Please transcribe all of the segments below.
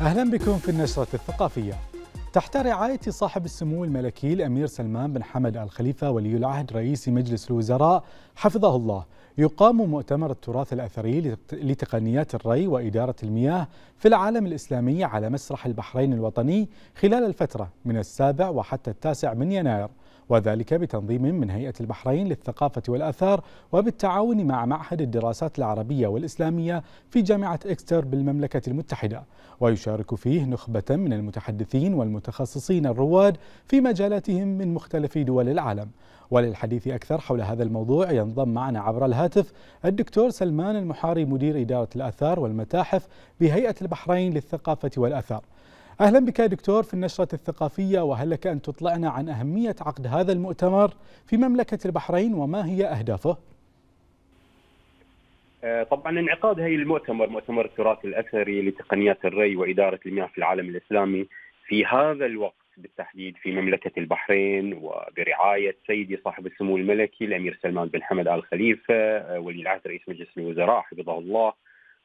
أهلا بكم في النشرة الثقافية تحت رعاية صاحب السمو الملكي الأمير سلمان بن حمد آل خليفة ولي العهد رئيس مجلس الوزراء حفظه الله يقام مؤتمر التراث الأثري لتقنيات الري وإدارة المياه في العالم الإسلامي على مسرح البحرين الوطني خلال الفترة من السابع وحتى التاسع من يناير وذلك بتنظيم من هيئة البحرين للثقافة والآثار وبالتعاون مع معهد الدراسات العربية والإسلامية في جامعة إكستر بالمملكة المتحدة ويشارك فيه نخبة من المتحدثين والمتخصصين الرواد في مجالاتهم من مختلف دول العالم وللحديث أكثر حول هذا الموضوع ينضم معنا عبر الهاتف الدكتور سلمان المحاري مدير إدارة الآثار والمتاحف بهيئة البحرين للثقافة والآثار أهلا بك يا دكتور في النشرة الثقافية وهل لك أن تطلعنا عن أهمية عقد هذا المؤتمر في مملكة البحرين وما هي أهدافه؟ آه، طبعا انعقاد هي المؤتمر مؤتمر التراث الأثري لتقنيات الري وإدارة المياه في العالم الإسلامي في هذا الوقت بالتحديد في مملكة البحرين وبرعاية سيدي صاحب السمو الملكي الأمير سلمان بن حمد آل خليفة آه، ولي العهد رئيس مجلس الوزراء حفظه الله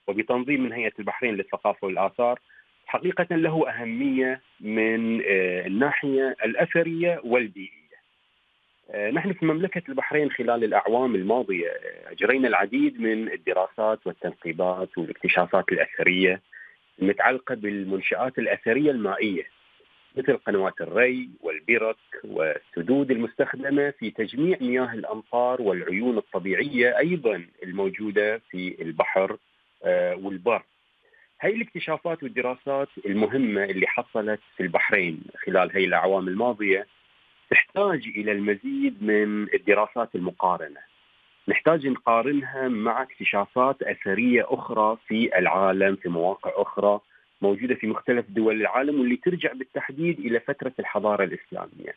وبتنظيم من هيئة البحرين للثقافة والآثار حقيقة له أهمية من آه، الناحية الأثرية والبيئية آه، نحن في مملكة البحرين خلال الأعوام الماضية آه، أجرينا العديد من الدراسات والتنقيبات والاكتشافات الأثرية المتعلقة بالمنشآت الأثرية المائية مثل قنوات الري والبرك والسدود المستخدمة في تجميع مياه الأمطار والعيون الطبيعية أيضا الموجودة في البحر والبر هي الاكتشافات والدراسات المهمة اللي حصلت في البحرين خلال هي الأعوام الماضية تحتاج إلى المزيد من الدراسات المقارنة نحتاج نقارنها مع اكتشافات أثرية أخرى في العالم في مواقع أخرى موجودة في مختلف دول العالم واللي ترجع بالتحديد إلى فترة الحضارة الإسلامية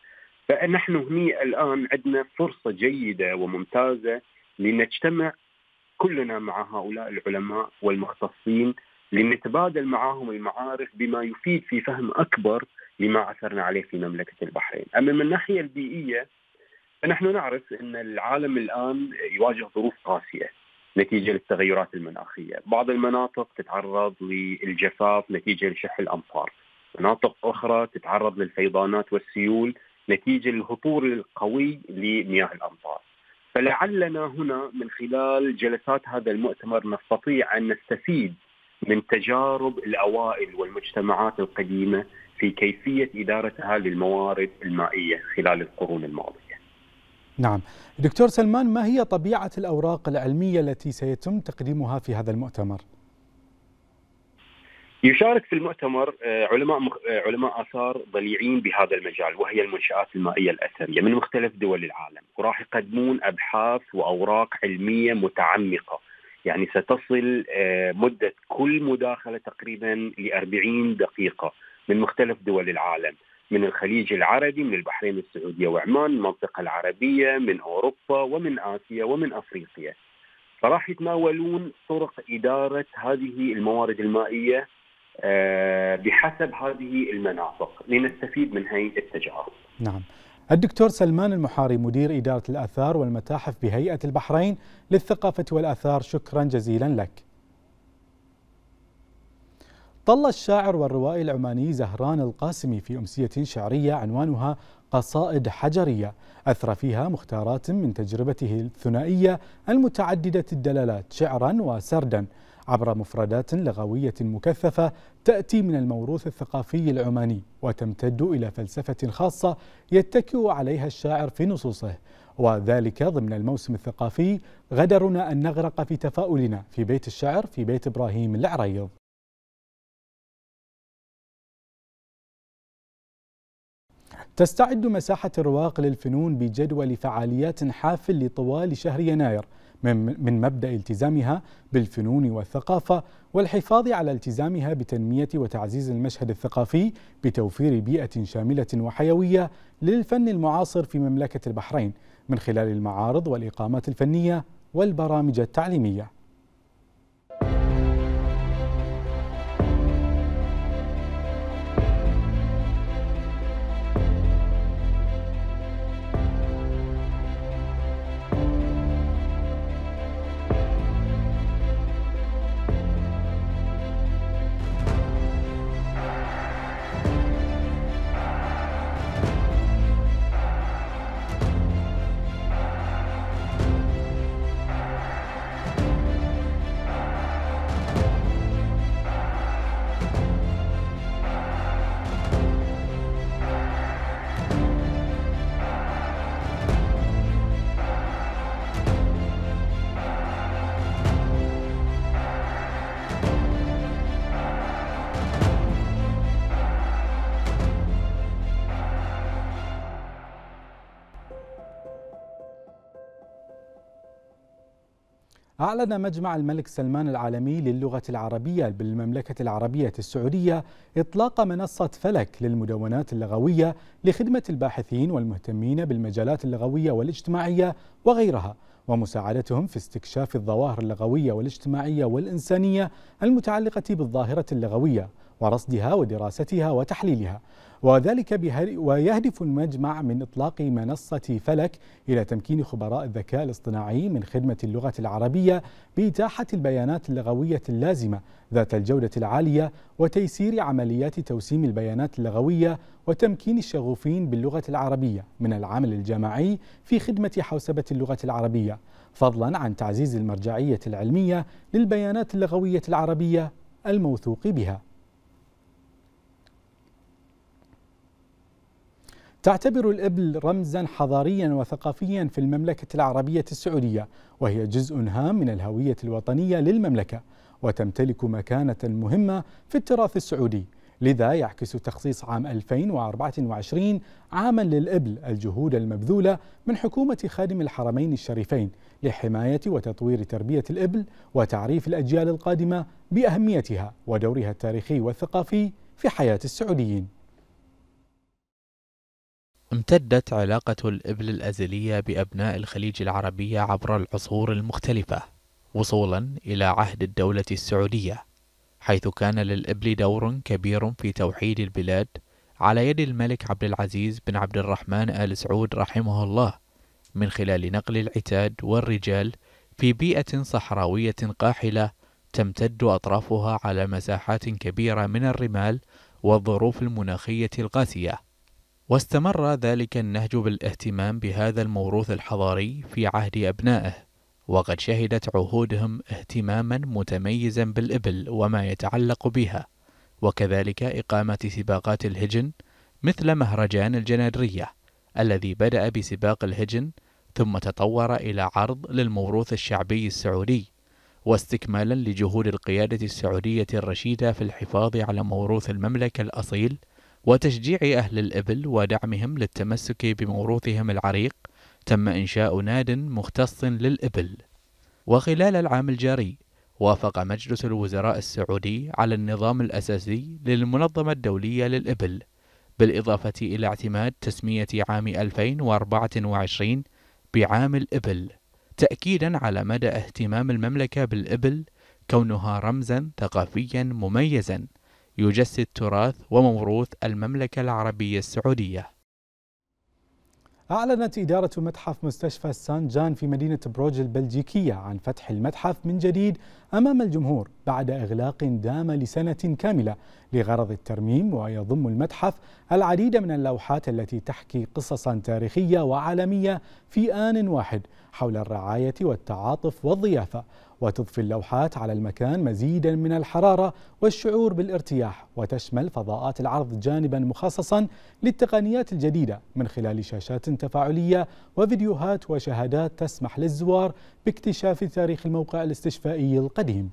فنحن هنا الآن عندنا فرصة جيدة وممتازة لنجتمع كلنا مع هؤلاء العلماء والمختصين لنتبادل معهم المعارف بما يفيد في فهم أكبر لما عثرنا عليه في مملكة البحرين أما من الناحية البيئية فنحن نعرف أن العالم الآن يواجه ظروف قاسية نتيجة للتغيرات المناخية بعض المناطق تتعرض للجفاف نتيجة لشح الأمطار مناطق أخرى تتعرض للفيضانات والسيول نتيجة للهطول القوي لمياه الأمطار فلعلنا هنا من خلال جلسات هذا المؤتمر نستطيع أن نستفيد من تجارب الاوائل والمجتمعات القديمه في كيفيه ادارتها للموارد المائيه خلال القرون الماضيه. نعم، دكتور سلمان ما هي طبيعه الاوراق العلميه التي سيتم تقديمها في هذا المؤتمر؟ يشارك في المؤتمر آه، علماء آه، علماء اثار ضليعين بهذا المجال وهي المنشات المائيه الاثريه من مختلف دول العالم وراح يقدمون ابحاث واوراق علميه متعمقه يعني ستصل آه، مدة كل مداخلة تقريبا ل 40 دقيقة من مختلف دول العالم من الخليج العربي من البحرين السعودية وعمان المنطقة العربية من أوروبا ومن آسيا ومن أفريقيا فراح يتناولون طرق إدارة هذه الموارد المائية آه، بحسب هذه المناطق لنستفيد من هذه التجارب نعم الدكتور سلمان المحاري مدير إدارة الآثار والمتاحف بهيئة البحرين للثقافة والآثار شكرا جزيلا لك طل الشاعر والروائي العماني زهران القاسمي في أمسية شعرية عنوانها قصائد حجرية أثرى فيها مختارات من تجربته الثنائية المتعددة الدلالات شعرا وسردا عبر مفردات لغوية مكثفة تأتي من الموروث الثقافي العماني وتمتد إلى فلسفة خاصة يتكئ عليها الشاعر في نصوصه وذلك ضمن الموسم الثقافي غدرنا أن نغرق في تفاؤلنا في بيت الشعر في بيت إبراهيم العريض تستعد مساحة الرواق للفنون بجدول فعاليات حافل لطوال شهر يناير من مبدا التزامها بالفنون والثقافه والحفاظ على التزامها بتنميه وتعزيز المشهد الثقافي بتوفير بيئه شامله وحيويه للفن المعاصر في مملكه البحرين من خلال المعارض والاقامات الفنيه والبرامج التعليميه أعلن مجمع الملك سلمان العالمي للغة العربية بالمملكة العربية السعودية إطلاق منصة فلك للمدونات اللغوية لخدمة الباحثين والمهتمين بالمجالات اللغوية والاجتماعية وغيرها ومساعدتهم في استكشاف الظواهر اللغوية والاجتماعية والإنسانية المتعلقة بالظاهرة اللغوية ورصدها ودراستها وتحليلها وذلك ويهدف المجمع من إطلاق منصة فلك إلى تمكين خبراء الذكاء الاصطناعي من خدمة اللغة العربية بإتاحة البيانات اللغوية اللازمة ذات الجودة العالية وتيسير عمليات توسيم البيانات اللغوية وتمكين الشغوفين باللغة العربية من العمل الجماعي في خدمة حوسبة اللغة العربية فضلا عن تعزيز المرجعية العلمية للبيانات اللغوية العربية الموثوق بها تعتبر الإبل رمزا حضاريا وثقافيا في المملكة العربية السعودية وهي جزء هام من الهوية الوطنية للمملكة وتمتلك مكانة مهمة في التراث السعودي لذا يعكس تخصيص عام 2024 عاما للإبل الجهود المبذولة من حكومة خادم الحرمين الشريفين لحماية وتطوير تربية الإبل وتعريف الأجيال القادمة بأهميتها ودورها التاريخي والثقافي في حياة السعوديين امتدت علاقة الإبل الأزلية بأبناء الخليج العربية عبر العصور المختلفة وصولا إلى عهد الدولة السعودية حيث كان للإبل دور كبير في توحيد البلاد على يد الملك عبد العزيز بن عبد الرحمن آل سعود رحمه الله من خلال نقل العتاد والرجال في بيئة صحراوية قاحلة تمتد أطرافها على مساحات كبيرة من الرمال والظروف المناخية القاسية واستمر ذلك النهج بالاهتمام بهذا الموروث الحضاري في عهد أبنائه وقد شهدت عهودهم اهتماما متميزا بالإبل وما يتعلق بها وكذلك إقامة سباقات الهجن مثل مهرجان الجنادرية الذي بدأ بسباق الهجن ثم تطور إلى عرض للموروث الشعبي السعودي واستكمالا لجهود القيادة السعودية الرشيدة في الحفاظ على موروث المملكة الأصيل وتشجيع أهل الإبل ودعمهم للتمسك بموروثهم العريق تم إنشاء ناد مختص للإبل وخلال العام الجاري وافق مجلس الوزراء السعودي على النظام الأساسي للمنظمة الدولية للإبل بالإضافة إلى اعتماد تسمية عام 2024 بعام الإبل تأكيدا على مدى اهتمام المملكة بالإبل كونها رمزا ثقافيا مميزا يجسد تراث وموروث المملكة العربية السعودية أعلنت إدارة متحف مستشفى سان جان في مدينة بروج البلجيكية عن فتح المتحف من جديد أمام الجمهور بعد إغلاق دام لسنة كاملة لغرض الترميم ويضم المتحف العديد من اللوحات التي تحكي قصصا تاريخية وعالمية في آن واحد حول الرعاية والتعاطف والضيافة وتضفي اللوحات على المكان مزيدا من الحرارة والشعور بالارتياح وتشمل فضاءات العرض جانبا مخصصا للتقنيات الجديدة من خلال شاشات تفاعلية وفيديوهات وشهادات تسمح للزوار باكتشاف تاريخ الموقع الاستشفائي القديم قديم